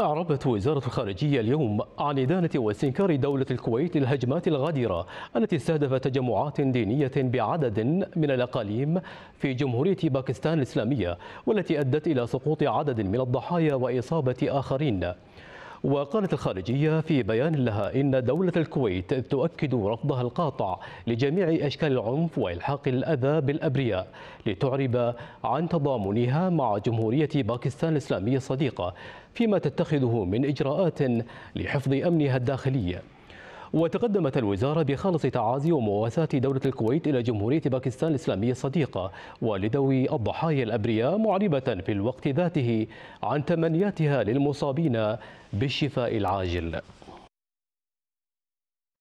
أعربت وزارة الخارجية اليوم عن إدانة واستنكار دولة الكويت للهجمات الغادرة التي استهدفت تجمعات دينية بعدد من الأقاليم في جمهورية باكستان الإسلامية والتي أدت إلى سقوط عدد من الضحايا وإصابة آخرين وقالت الخارجية في بيان لها إن دولة الكويت تؤكد رفضها القاطع لجميع أشكال العنف وإلحاق الأذى بالأبرياء لتعرب عن تضامنها مع جمهورية باكستان الإسلامية الصديقة فيما تتخذه من إجراءات لحفظ أمنها الداخلي وتقدمت الوزارة بخالص تعازي ومواساة دولة الكويت إلى جمهورية باكستان الإسلامية الصديقة ولدوي الضحايا الأبرياء معربة في الوقت ذاته عن تمنياتها للمصابين بالشفاء العاجل